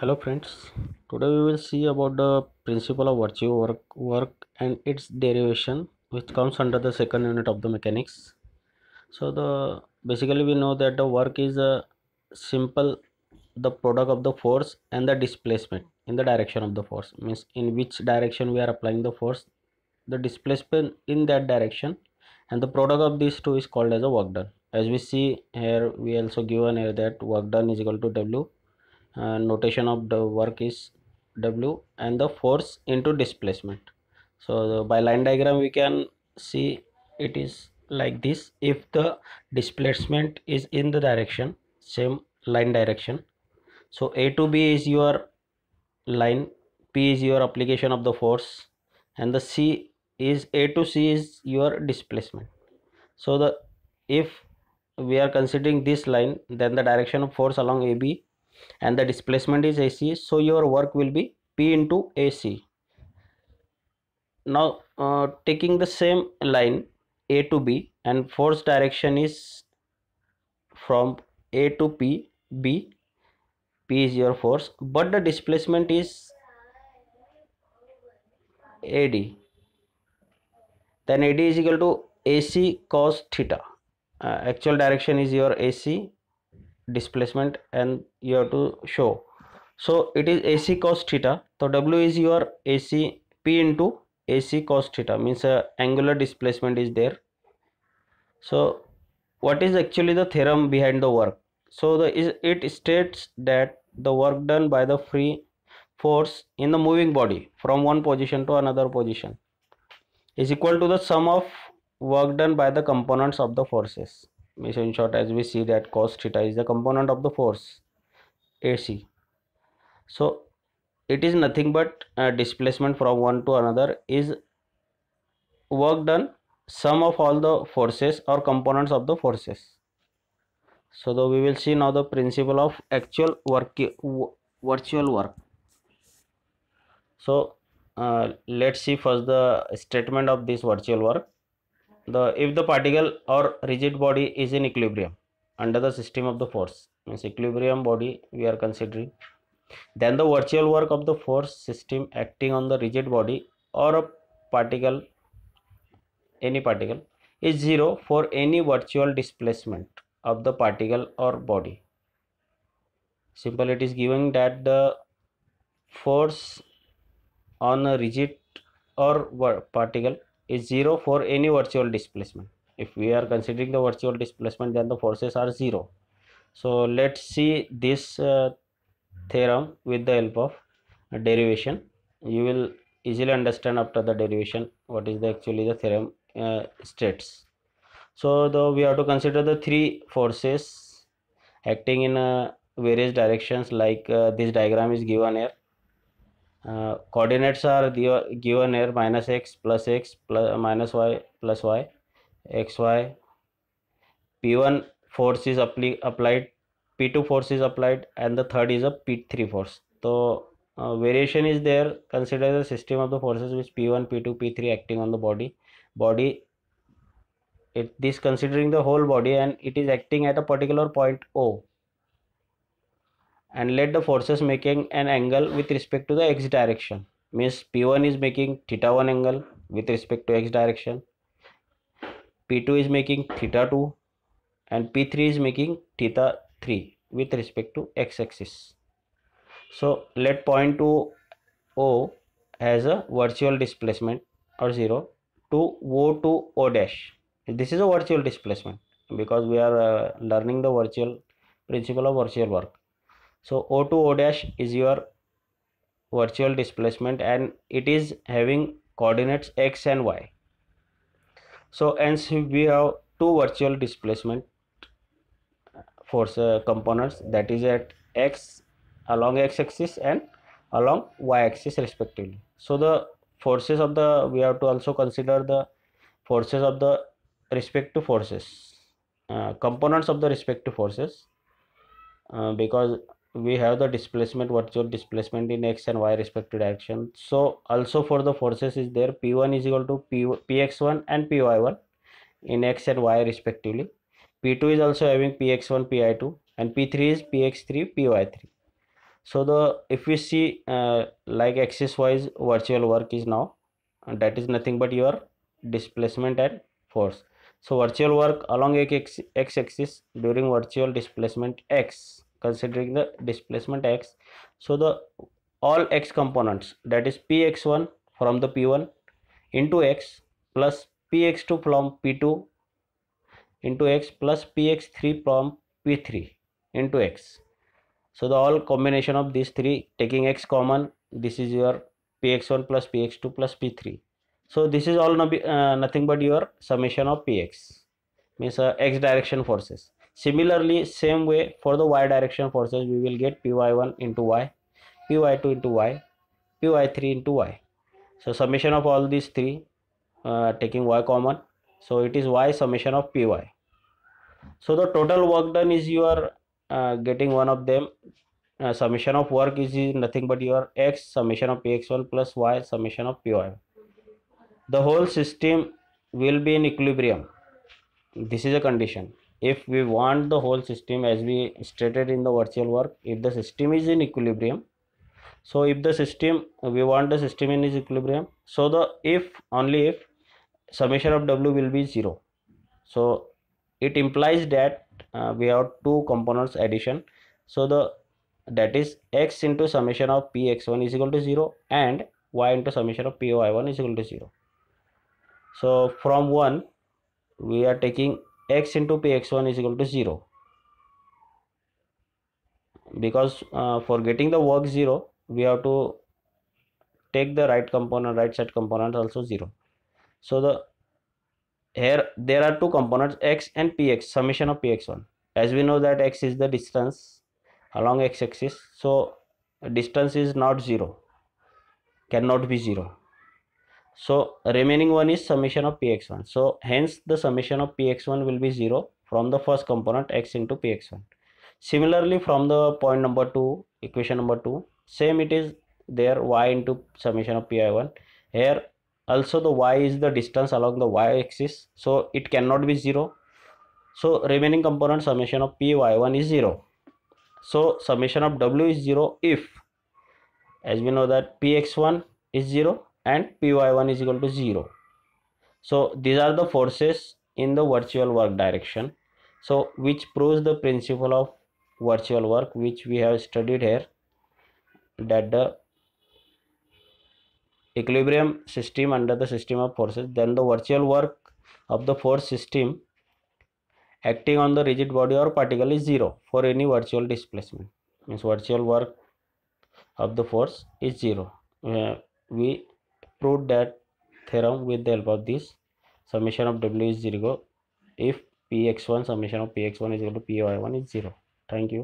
hello friends today we will see about the principle of virtue work work and its derivation which comes under the second unit of the mechanics so the basically we know that the work is a simple the product of the force and the displacement in the direction of the force means in which direction we are applying the force the displacement in that direction and the product of these two is called as a work done as we see here we also given here that work done is equal to w uh, notation of the work is w and the force into displacement so the, by line diagram we can see it is like this if the displacement is in the direction same line direction so a to b is your line p is your application of the force and the c is a to c is your displacement so the if we are considering this line then the direction of force along ab and the displacement is AC so your work will be P into AC now uh, taking the same line A to B and force direction is from A to P B P is your force but the displacement is AD then AD is equal to AC cos theta uh, actual direction is your AC displacement and you have to show so it is ac cos theta so w is your ac p into ac cos theta means uh, angular displacement is there so what is actually the theorem behind the work so the is it states that the work done by the free force in the moving body from one position to another position is equal to the sum of work done by the components of the forces so in short as we see that cos theta is the component of the force AC so it is nothing but displacement from one to another is work done sum of all the forces or components of the forces so though we will see now the principle of actual work virtual work so uh, let's see first the statement of this virtual work the if the particle or rigid body is in equilibrium under the system of the force means equilibrium body we are considering then the virtual work of the force system acting on the rigid body or a particle any particle is zero for any virtual displacement of the particle or body simple it is given that the force on a rigid or particle is 0 for any virtual displacement. If we are considering the virtual displacement then the forces are 0. So let's see this uh, theorem with the help of derivation. You will easily understand after the derivation what is the actually the theorem uh, states. So though we have to consider the three forces acting in uh, various directions like uh, this diagram is given here uh, coordinates are given here minus x plus x plus minus y plus y xy p1 force is apply, applied p2 force is applied and the third is a p3 force so uh, variation is there consider the system of the forces which p1 p2 p3 acting on the body body it this considering the whole body and it is acting at a particular point o and let the forces making an angle with respect to the x direction means p1 is making theta 1 angle with respect to x direction p2 is making theta 2 and p3 is making theta 3 with respect to x axis so let point to o as a virtual displacement or 0 to O to O dash. This is a virtual displacement because we are uh, learning the virtual principle of virtual work so o2 o dash is your virtual displacement and it is having coordinates x and y so hence we have two virtual displacement force uh, components that is at x along x axis and along y axis respectively so the forces of the we have to also consider the forces of the respective forces uh, components of the respective forces uh, because we have the displacement virtual displacement in x and y respected direction so also for the forces is there p1 is equal to P, px1 and py1 in x and y respectively p2 is also having px1 pi2 and p3 is px3 py3 so the if we see uh, like axis wise virtual work is now and that is nothing but your displacement and force so virtual work along x, x axis during virtual displacement x considering the displacement x so the all x components that is px1 from the p1 into x plus px2 from p2 into x plus px3 from p3 into x so the all combination of these three taking x common this is your px1 plus px2 plus p3 so this is all no, uh, nothing but your summation of px means uh, x direction forces Similarly, same way for the y direction forces, we will get py1 into y, py2 into y, py3 into y. So summation of all these three, uh, taking y common, so it is y summation of py. So the total work done is you are uh, getting one of them. Uh, summation of work is nothing but your x summation of px1 plus y summation of py. The whole system will be in equilibrium. This is a condition if we want the whole system as we stated in the virtual work if the system is in equilibrium so if the system we want the system in is equilibrium so the if only if summation of w will be zero so it implies that uh, we have two components addition so the that is x into summation of px1 is equal to 0 and y into summation of py1 is equal to 0 so from 1 we are taking x into px1 is equal to 0 because uh, for getting the work 0 we have to take the right component right side component also 0 so the here there are two components x and px summation of px1 as we know that x is the distance along x axis so distance is not 0 cannot be 0 so remaining one is summation of px1. So hence the summation of px1 will be 0 from the first component x into px1. Similarly from the point number 2 equation number 2 same it is there y into summation of pi1. Here also the y is the distance along the y axis so it cannot be 0. So remaining component summation of py1 is 0. So summation of w is 0 if as we know that px1 is 0 and py1 is equal to 0 so these are the forces in the virtual work direction so which proves the principle of virtual work which we have studied here that the equilibrium system under the system of forces then the virtual work of the force system acting on the rigid body or particle is zero for any virtual displacement means virtual work of the force is zero uh, we proved that theorem with the help of this summation of w is 0 if px1 summation of px1 is equal to py1 is 0 thank you